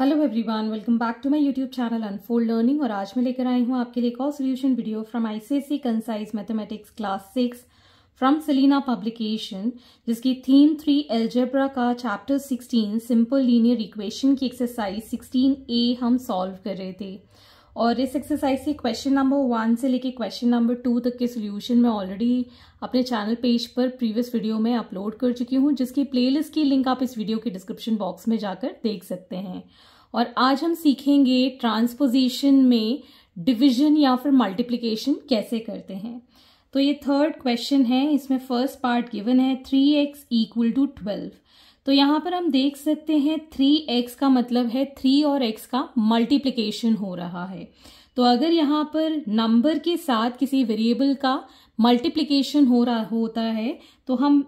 Hello everyone welcome back to my YouTube channel unfold learning और आज मैं लेकर आई हूँ आपके लिए एक और solution video from ICSE concise mathematics class six from Selina publication जिसकी थीम थ्री एल्जेब्रा का chapter sixteen simple linear equation की एक्सरसाइज सिक्सटीन ए हम सॉल्व कर रहे थे और इस एक्सरसाइज से क्वेश्चन नंबर वन से लेके क्वेश्चन नंबर टू तक के सोल्यूशन मैं ऑलरेडी अपने चैनल पेज पर प्रीवियस वीडियो में अपलोड कर चुकी हूँ जिसकी प्लेलिस्ट की लिंक आप इस वीडियो के डिस्क्रिप्शन बॉक्स में जाकर देख सकते हैं और आज हम सीखेंगे ट्रांसपोजिशन में डिविजन या फिर मल्टीप्लीकेशन कैसे करते हैं तो ये थर्ड क्वेश्चन है इसमें फर्स्ट पार्ट गिवन है three x equal to twelve तो यहां पर हम देख सकते हैं थ्री एक्स का मतलब है थ्री और एक्स का मल्टीप्लीकेशन हो रहा है तो अगर यहाँ पर नंबर के साथ किसी वेरिएबल का मल्टीप्लीकेशन हो रहा होता है तो हम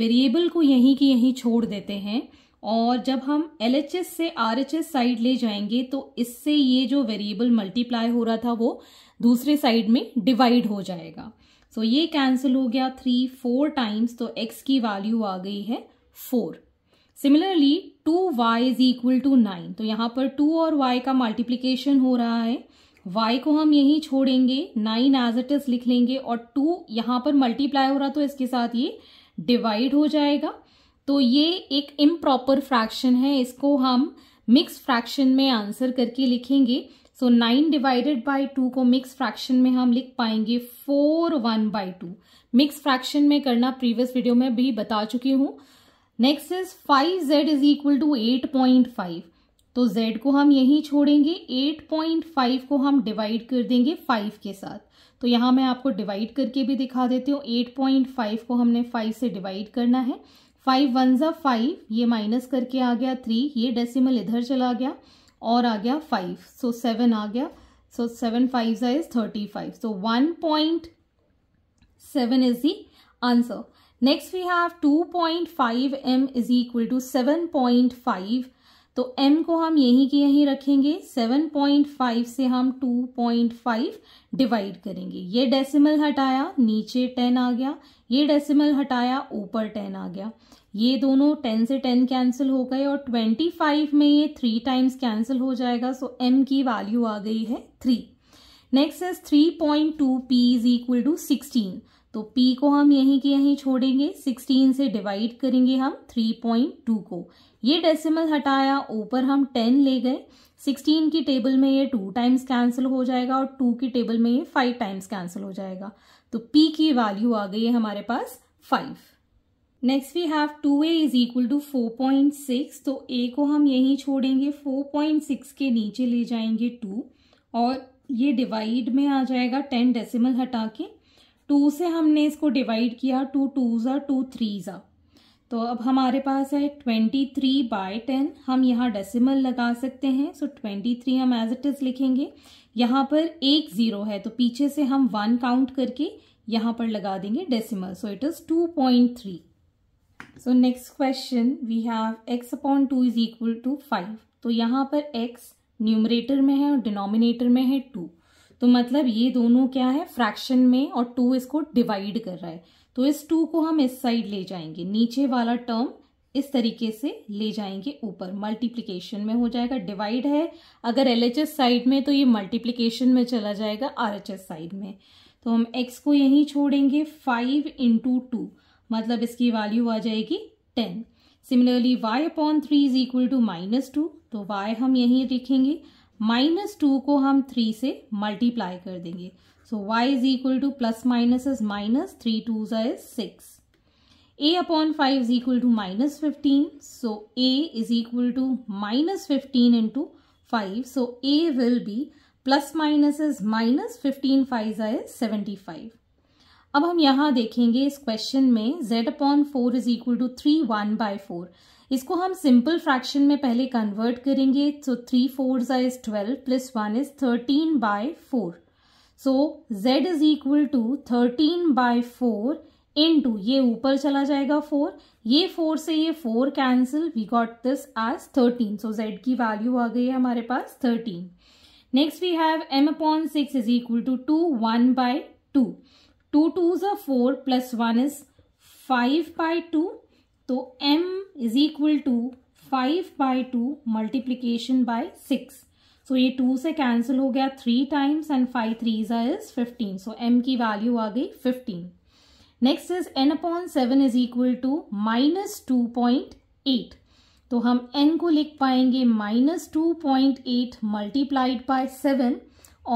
वेरिएबल को यहीं की यहीं छोड़ देते हैं और जब हम एल से आर साइड ले जाएंगे तो इससे ये जो वेरिएबल मल्टीप्लाई हो रहा था वो दूसरे साइड में डिवाइड हो जाएगा सो so, ये कैंसिल हो गया थ्री फोर टाइम्स तो एक्स की वैल्यू आ गई है four similarly two y is equal to nine तो यहाँ पर टू और वाई का मल्टीप्लीकेशन हो रहा है वाई को हम यही छोड़ेंगे नाइन एज इट इज लिख लेंगे और टू यहाँ पर मल्टीप्लाई हो रहा तो इसके साथ ये डिवाइड हो जाएगा तो ये एक इम्प्रॉपर फ्रैक्शन है इसको हम मिक्स फ्रैक्शन में आंसर करके लिखेंगे so nine divided by two को मिक्स फ्रैक्शन में हम लिख पाएंगे four one by two mix fraction में करना प्रीवियस वीडियो में भी बता चुकी हूँ next is five z is equal to eight point five तो z को हम यही छोड़ेंगे 8.5 को हम डिवाइड कर देंगे 5 के साथ तो यहां मैं आपको डिवाइड करके भी दिखा देती हूँ 8.5 को हमने 5 से डिवाइड करना है फाइव वन ज़ा फाइव ये माइनस करके आ गया थ्री ये डेसिमल इधर चला गया और आ गया फाइव सो सेवन आ गया सो सेवन फाइव ज़ा is thirty five so one point seven is the answer next we have 2.5 m is equal to five तो m को हम यहीं के यहीं रखेंगे 7.5 से हम 2.5 डिवाइड करेंगे ये डेसिमल हटाया नीचे 10 आ गया ये डेसिमल हटाया ऊपर 10 आ गया ये दोनों 10 से 10 कैंसिल हो गए और 25 में ये थ्री टाइम्स कैंसिल हो जाएगा सो m की वैल्यू आ गई है three next is three point two p is equal to sixteen तो P को हम यहीं के यहीं छोड़ेंगे 16 से डिवाइड करेंगे हम 3.2 को ये डेसिमल हटाया ऊपर हम 10 ले गए 16 की टेबल में ये टू टाइम्स कैंसिल हो जाएगा और टू की टेबल में ये फाइव टाइम्स कैंसिल हो जाएगा तो P की वैल्यू आ गई है हमारे पास five next we have two a is equal to four point six तो ए को हम यहीं छोड़ेंगे फोर पॉइंट सिक्स के नीचे ले जाएंगे टू और ये डिवाइड में आ जाएगा टेन डेसिमल हटा के टू से हमने इसको डिवाइड किया टू टू ज़ा टू थ्री ज़ा तो अब हमारे पास है ट्वेंटी थ्री बाय टेन हम यहाँ डेसिमल लगा सकते हैं सो ट्वेंटी थ्री हम एज इट इज़ लिखेंगे यहाँ पर एक ज़ीरो है तो पीछे से हम वन काउंट करके यहाँ पर लगा देंगे decimal so it is two point three so next question we have x upon two is equal to five तो यहाँ पर एक्स न्यूमरेटर में है और डिनोमिनेटर में है टू तो मतलब ये दोनों क्या है फ्रैक्शन में और टू इसको डिवाइड कर रहा है तो इस टू को हम इस साइड ले जाएंगे नीचे वाला टर्म इस तरीके से ले जाएंगे ऊपर मल्टीप्लीकेशन में हो जाएगा डिवाइड है अगर एल एच एस साइड में तो ये मल्टीप्लीकेशन में चला जाएगा आर एच एस साइड में तो हम एक्स को यहीं छोड़ेंगे फाइव इंटू टू मतलब इसकी वैल्यू आ जाएगी ten similarly y upon three is equal to minus two तो वाई हम यहीं लिखेंगे माइनस टू को हम थ्री से मल्टीप्लाई कर देंगे so y is equal to plus minus is minus three two is six a upon five is equal to minus fifteen so a is equal to minus fifteen into five so a will be plus minus is minus fifteen five is seventy five अब हम यहां देखेंगे इस question में z upon four is equal to three one by four इसको हम simple fraction में पहले कन्वर्ट करेंगे सो थ्री फोर ज़ा is twelve plus one is thirteen by four so z is equal to thirteen by four into ये ऊपर चला जाएगा फोर ये फोर से ये four cancel we got this as thirteen so z की value आ गई है हमारे पास thirteen next we have m upon six is equal to two one by two two two ज़ा four plus one is five by two तो m is equal to five by two multiplication by six so ये two से cancel हो गया three times and five three is fifteen so m की value आ गई fifteen next is n upon seven is equal to minus two point eight तो हम n को लिख पाएंगे minus two point eight multiplied by seven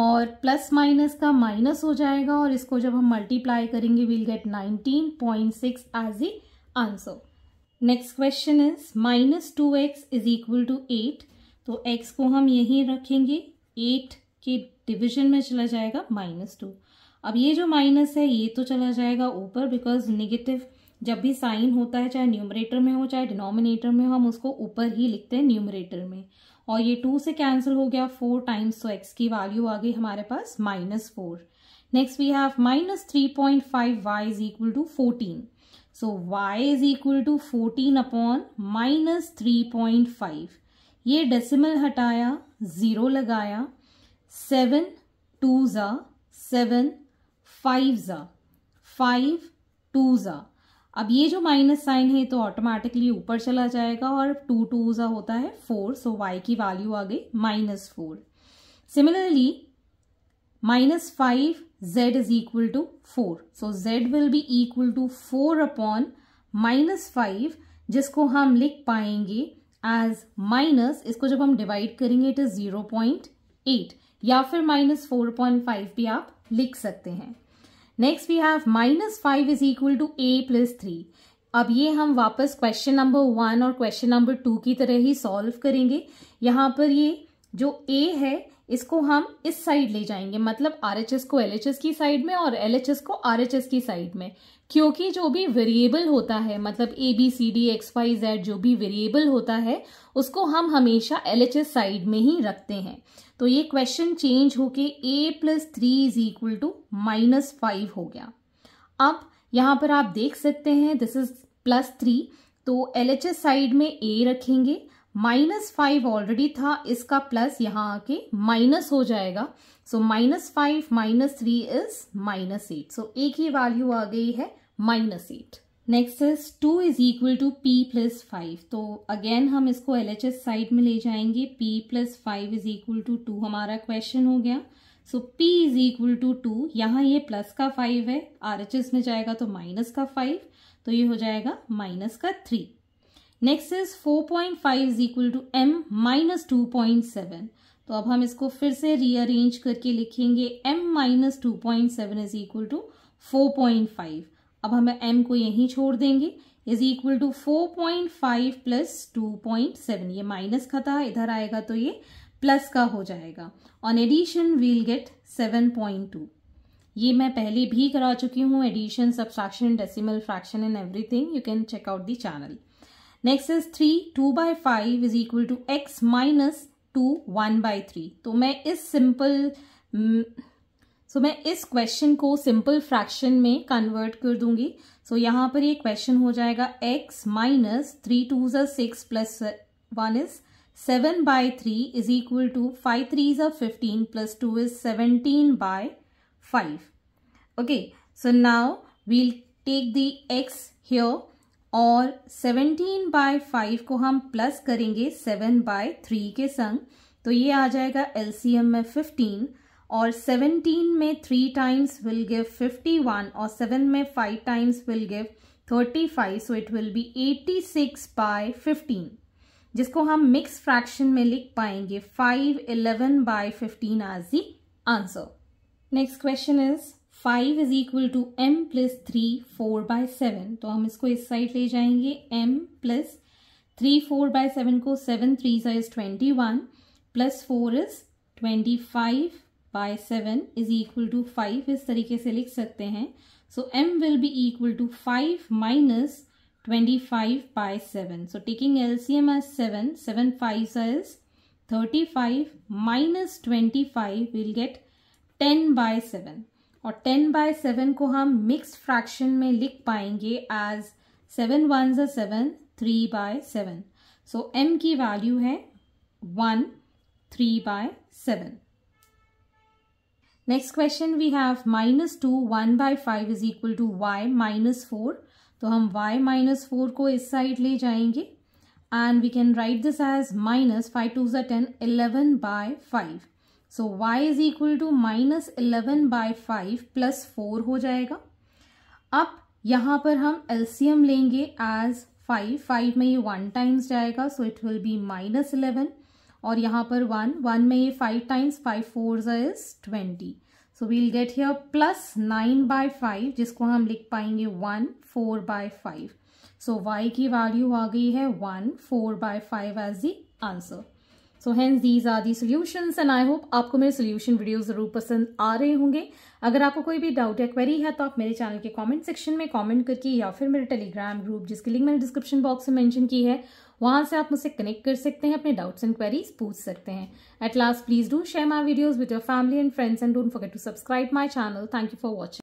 और plus minus का माइनस हो जाएगा और इसको जब हम मल्टीप्लाई करेंगे we'll get nineteen point six as a answer next question is minus two x is equal to eight तो एक्स को हम यहीं रखेंगे एट के डिविजन में चला जाएगा माइनस टू अब ये जो माइनस है ये तो चला जाएगा ऊपर बिकॉज निगेटिव जब भी साइन होता है चाहे न्यूमरेटर में हो चाहे डिनोमिनेटर में हो हम उसको ऊपर ही लिखते हैं न्यूमरेटर में और ये टू से कैंसिल हो गया फोर टाइम्स तो एक्स की वैल्यू आ गई हमारे पास minus four next we have minus three point five y is equal to fourteen so y is equal to fourteen upon minus three point five ये डेसिमल हटाया ज़ीरो लगाया seven two ज़ा seven five ज़ा five two ज़ा अब ये जो minus sign है तो ऑटोमेटिकली ऊपर चला जाएगा और टू टू ज़ा होता है फोर सो वाई की वैल्यू आ गई minus four similarly minus five z is equal to 4. So z will be equal to 4 upon minus five जिसको हम लिख पाएंगे एज माइनस इसको जब हम डिवाइड करेंगे it is zero point eight या फिर माइनस फोर पॉइंट फाइव भी आप लिख सकते हैं next we have minus five is equal to a plus three अब ये हम वापस क्वेश्चन नंबर वन और क्वेश्चन नंबर टू की तरह ही सॉल्व करेंगे यहाँ पर ये जो ए है इसको हम इस साइड ले जाएंगे मतलब आर को एल की साइड में और एल को आर की साइड में क्योंकि जो भी वेरिएबल होता है मतलब a b c d x y z जो भी वेरिएबल होता है उसको हम हमेशा एल साइड में ही रखते हैं तो ये क्वेश्चन चेंज होके a plus three is equal to minus five हो गया अब यहां पर आप देख सकते हैं दिस इज प्लस थ्री तो एल साइड में ए रखेंगे माइनस फाइव ऑलरेडी था इसका प्लस यहाँ आके माइनस हो जाएगा so minus five minus three is minus eight so एक ही वैल्यू आ गई है minus eight next is two is equal to p plus five तो अगेन हम इसको एल एच एस साइड में ले जाएंगे p plus five is equal to two हमारा क्वेश्चन हो गया so p is equal to two यहाँ ये प्लस का फाइव है आर एच एस में जाएगा तो माइनस का फाइव तो ये हो जाएगा माइनस का three next is 4.5 point five is equal to m minus two point seven तो अब हम इसको फिर से रीअरेंज करके लिखेंगे m minus two point seven is equal to four point five अब हम m को यहीं छोड़ देंगे is equal to four point five plus two point seven ये माइनस का था इधर आएगा तो ये प्लस का हो जाएगा on addition we'll get seven point two ये मैं पहले भी करा चुकी हूँ addition subtraction decimal fraction and everything you can check out the channel next is three two by five is equal to x minus two one by three तो मैं इस सिंपल सो mm, so, मैं इस question को simple fraction में convert कर दूंगी सो so, यहां पर ये क्वेश्चन हो जाएगा x माइनस थ्री टू ज six plus one is seven by three is equal to five three ज़ा fifteen plus two is seventeen by five okay so now we'll take the x here और 17 by five को हम plus करेंगे 7 by three के संग तो ये आ जाएगा एलसीएम में 15 और 17 में थ्री टाइम्स विल गिव 51 और 7 में five times will give 35 so it will be 86 six by fifteen जिसको हम मिक्स फ्रैक्शन में लिख पाएंगे 5 11 by fifteen as the answer next question is five is equal to m plus three four by seven तो हम इसको इस side ले जाएंगे m plus three four by seven को सेवन थ्री सा is twenty one plus four is twenty five by seven is equal to five इस तरीके से लिख सकते हैं so m will be equal to five minus twenty five by seven so taking L C M as seven seven five सा is thirty five minus twenty five will get ten by seven और ten by seven को हम mix fraction में लिख पाएंगे as seven one ज seven three by seven so m की value है one three by seven next question we have minus two one by five is equal to y minus four तो हम y minus four को इस side ले जाएंगे and we can write this as minus five two ज ten eleven by five so y is equal to minus eleven by five plus four हो जाएगा अब यहाँ पर हम एल्सियम लेंगे एज फाइव फाइव में ये वन टाइम्स जाएगा so it will be minus eleven और यहाँ पर वन वन में ये five times five four is twenty so we'll get here plus nine by five जिसको हम लिख पाएंगे one four by five so y की वैल्यू आ गई है one four by five as the answer so hence these are the solutions and I hope आपको मेरे सोल्यूशन वीडियो ज़रूर पसंद आ रहे होंगे अगर आपको कोई भी डाउट या क्वेरी है तो आप मेरे चैनल के कमेंट सेक्शन में कमेंट करके या फिर मेरे टेलीग्राम ग्रुप जिसकी लिंक मैंने डिस्क्रिप्शन बॉक्स में मेंशन की है वहां से आप मुझसे कनेक्ट कर सकते हैं अपने डाउट्स एंड क्वेरीज पूछ सकते हैं at last please do share my videos with your family and friends and don't forget to subscribe my channel thank you for watching